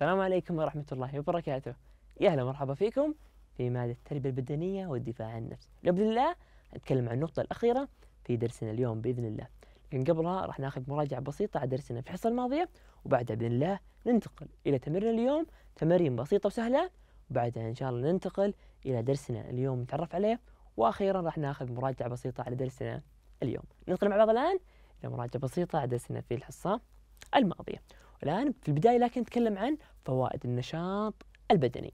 السلام عليكم ورحمة الله وبركاته يا أهلا ومرحبا فيكم في مادة التربية البدنية والدفاع عن النفس قبل الله نتكلم عن النقطة الأخيرة في درسنا اليوم بإذن الله لكن قبلها راح ناخذ مراجعة بسيطة على درسنا في الحصة الماضية وبعدها بإذن الله ننتقل إلى تمرين اليوم تمارين بسيطة وسهلة وبعدها إن شاء الله ننتقل إلى درسنا اليوم نتعرف عليه وأخيرا راح ناخذ مراجعة بسيطة على درسنا اليوم ننتقل مع بعض الآن إلى مراجعة بسيطة على درسنا في الحصة الماضية الان في البداية لكن نتكلم عن فوائد النشاط البدني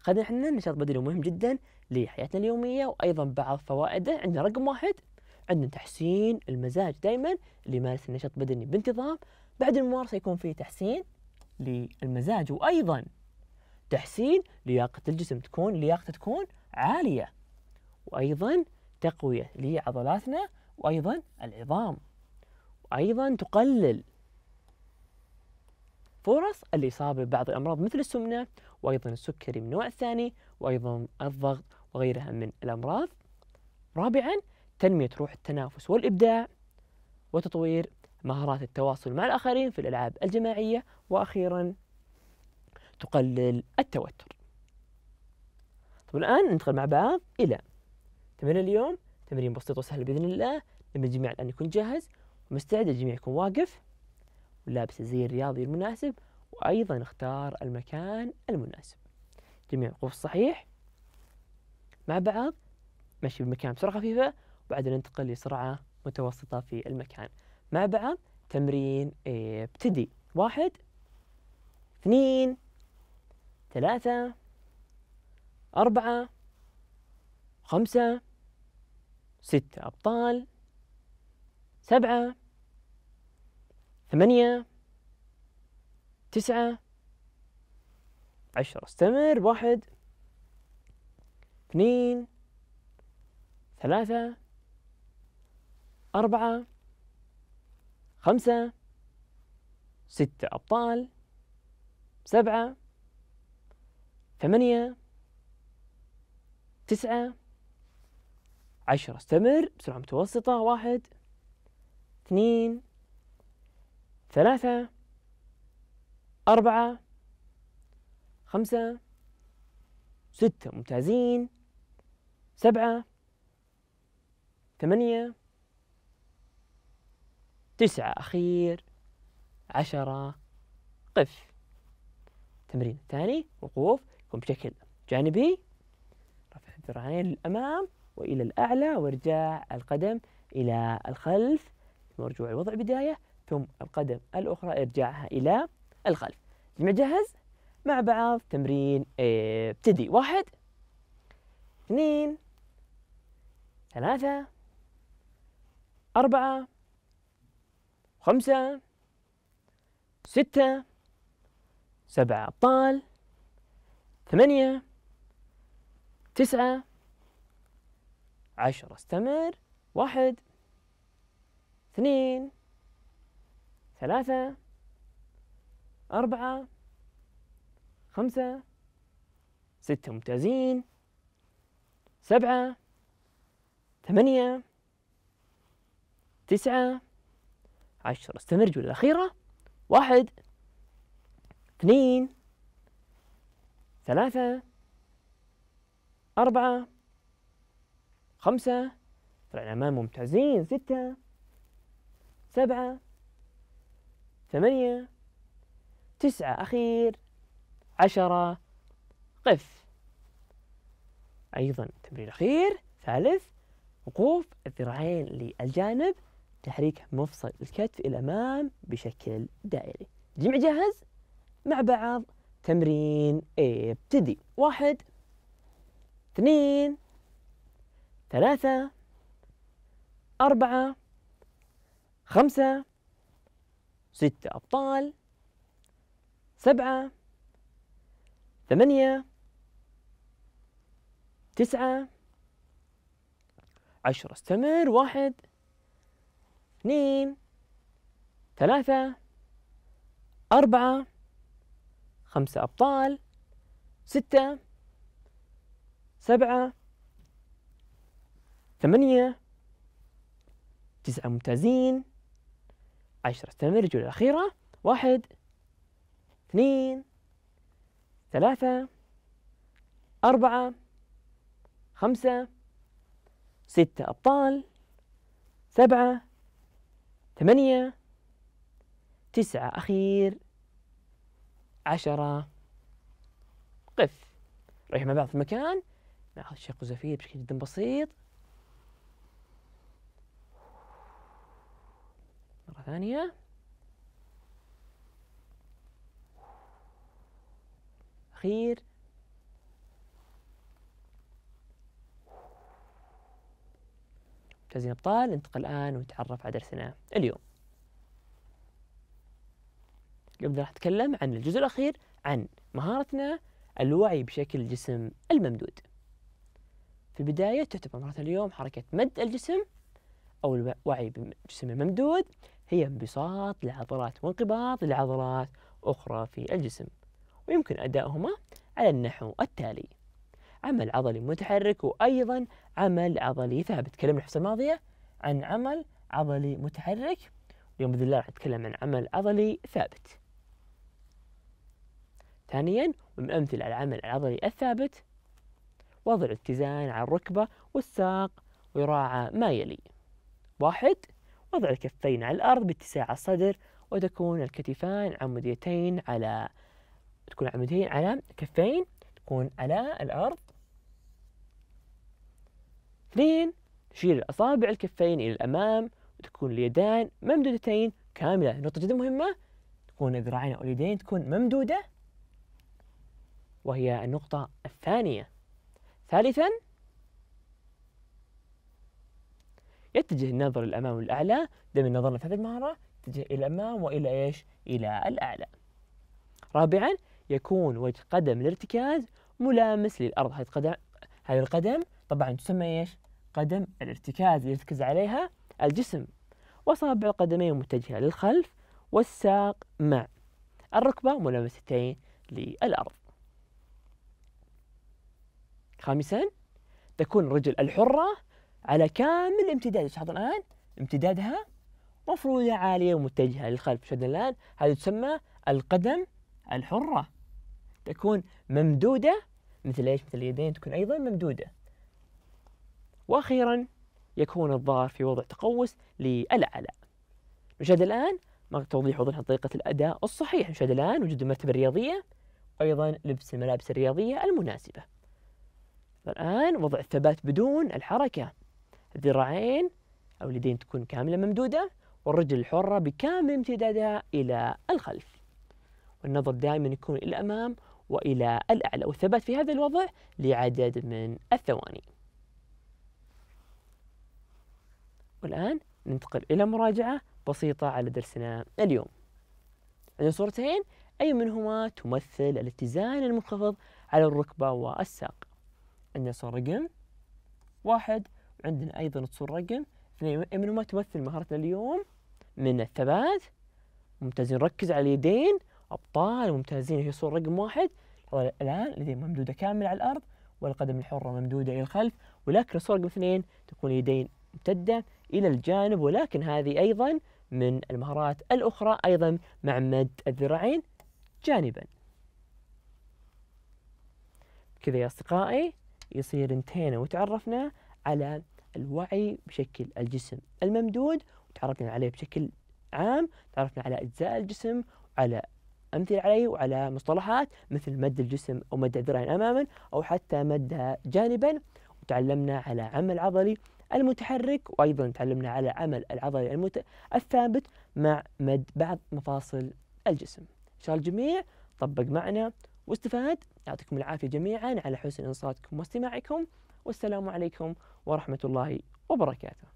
خلينا احنا النشاط البدني مهم جدا لحياتنا اليومية وأيضا بعض فوائده عندنا رقم واحد عندنا تحسين المزاج دائما اللي يمارس النشاط البدني بانتظام بعد الممارسة يكون في تحسين للمزاج وأيضا تحسين لياقة الجسم تكون لياقته تكون عالية وأيضا تقوية لعضلاتنا وأيضا العظام وأيضا تقلل فرص الإصابة ببعض الأمراض مثل السمنة وأيضا السكري من نوع ثاني وأيضا الضغط وغيرها من الأمراض رابعا تنمية روح التنافس والإبداع وتطوير مهارات التواصل مع الآخرين في الألعاب الجماعية وأخيرا تقلل التوتر طب الآن ننتقل مع بعض إلى تمرين اليوم تمرين بسيط وسهل بإذن الله لما الجميع الآن يكون جاهز ومستعد الجميع يكون واقف ولابسه زي الرياضي المناسب وأيضا اختار المكان المناسب جميع وقوف صحيح مع بعض مشي بالمكان بسرعة خفيفة وبعدين انتقل لسرعة متوسطة في المكان مع بعض تمرين ابتدي واحد اثنين ثلاثة أربعة خمسة ستة أبطال سبعة ثمانية تسعة عشرة استمر واحد اثنين ثلاثة أربعة خمسة ستة أبطال سبعة ثمانية تسعة عشرة استمر بسرعة متوسطة واحد اثنين ثلاثة أربعة خمسة ستة ممتازين سبعة ثمانية تسعة أخير عشرة قف التمرين الثاني وقوف يكون بشكل جانبي رفع الذراعين للأمام وإلى الأعلى وارجاع القدم إلى الخلف مرجوع الوضع بداية ثم القدم الأخرى إرجاعها إلى الخلف جميع جهز مع بعض تمرين آه، ابتدي واحد اثنين ثلاثة أربعة خمسة ستة سبعة أبطال ثمانية تسعة عشرة استمر واحد اثنين ثلاثة أربعة خمسة ستة ممتازين سبعة ثمانية تسعة عشرة استمر جولة الأخيرة واحد اثنين ثلاثة أربعة خمسة طلعنا أمام ممتازين ستة سبعة ثمانية تسعة أخير عشرة قف أيضا تمرين أخير ثالث وقوف الذراعين للجانب تحريك مفصل الكتف إلى الأمام بشكل دائري جمع جاهز مع بعض تمرين ابتدي واحد اثنين ثلاثة أربعة خمسة ستة أبطال سبعة ثمانية تسعة عشرة استمر واحد اثنين ثلاثة أربعة خمسة أبطال ستة سبعة ثمانية تسعة ممتازين عشرة استلم الرجولة الأخيرة واحد اثنين ثلاثة أربعة خمسة ستة أبطال سبعة ثمانية تسعة أخير عشرة قف ريح مع بعض في مكان ناخذ شق زفير بشكل جدا بسيط ثانية أخير ممتازين أبطال ننتقل الآن ونتعرف على درسنا اليوم اليوم راح نتكلم عن الجزء الأخير عن مهارتنا الوعي بشكل الجسم الممدود في البداية تعتبر مهارتنا اليوم حركة مد الجسم أو الوعي بالجسم الممدود هي انبساط لعضلات وانقباض لعضلات أخرى في الجسم ويمكن أداؤهما على النحو التالي عمل عضلي متحرك وأيضا عمل عضلي ثابت تكلمنا الحصة الماضية عن عمل عضلي متحرك اليوم بإذن الله راح نتكلم عن عمل عضلي ثابت ثانيا من أمثلة على العمل العضلي الثابت وضع الاتزان على الركبة والساق ويراعى ما يلي واحد وضع الكفين على الأرض باتساع الصدر وتكون الكتفان عموديتين على تكون عموديتين على كفين تكون على الأرض اثنين تشير أصابع الكفين إلى الأمام وتكون اليدان ممدودتين كاملة نقطة جدا مهمة تكون الذراعين أو اليدين تكون ممدودة وهي النقطة الثانية ثالثا يتجه النظر للأمام والأعلى دائما نظرنا في هذه المهارة يتجه إلى الأمام وإلى إيش؟ إلى الأعلى رابعا يكون وجه قدم الارتكاز ملامس للأرض هذه القدم هذه القدم طبعا تسمى إيش؟ قدم الارتكاز يرتكز عليها الجسم وأصابع القدمين متجهة للخلف والساق مع الركبة ملامستين للأرض خامسا تكون الرجل الحرة على كامل امتداد تلاحظ الآن امتدادها مفروضة عالية ومتجهة للخلف شد الآن هذه تسمى القدم الحرة تكون ممدودة مثل ايش؟ مثل اليدين تكون أيضا ممدودة وأخيرا يكون الظهر في وضع تقوس للأعلى نشاهد الآن توضيح وضوح طريقة الأداء الصحيح نشاهد الآن وجود المرتبة الرياضية وأيضا لبس الملابس الرياضية المناسبة الآن وضع الثبات بدون الحركة ذراعين أو اليدين تكون كاملة ممدودة والرجل الحرة بكامل امتدادها إلى الخلف والنظر دائما يكون إلى الأمام وإلى الأعلى والثبات في هذا الوضع لعدد من الثواني والآن ننتقل إلى مراجعة بسيطة على درسنا اليوم عندنا صورتين أي منهما تمثل الاتزان المنخفض على الركبة والساق عندنا صورة رقم واحد عندنا أيضا تصور رقم اثنين من ما تمثل مهارتنا اليوم من الثبات ممتازين ركز على اليدين أبطال ممتازين هي صور رقم واحد الآن اليدين ممدودة كاملة على الأرض والقدم الحرة ممدودة إلى الخلف ولكن الصور رقم اثنين تكون اليدين ممتدة إلى الجانب ولكن هذه أيضا من المهارات الأخرى أيضا مع مد الذراعين جانبا كذا يا أصدقائي يصير انتهينا وتعرفنا على الوعي بشكل الجسم الممدود وتعرفنا عليه بشكل عام تعرفنا على أجزاء الجسم على أمثلة عليه وعلى مصطلحات مثل مد الجسم أو مد الذراعين أماما أو حتى مدها جانبا وتعلمنا على عمل عضلي المتحرك وأيضا تعلمنا على عمل العضلي المت... الثابت مع مد بعض مفاصل الجسم إن شاء الله الجميع طبق معنا واستفاد يعطيكم العافية جميعا على حسن إنصاتكم واستماعكم والسلام عليكم ورحمة الله وبركاته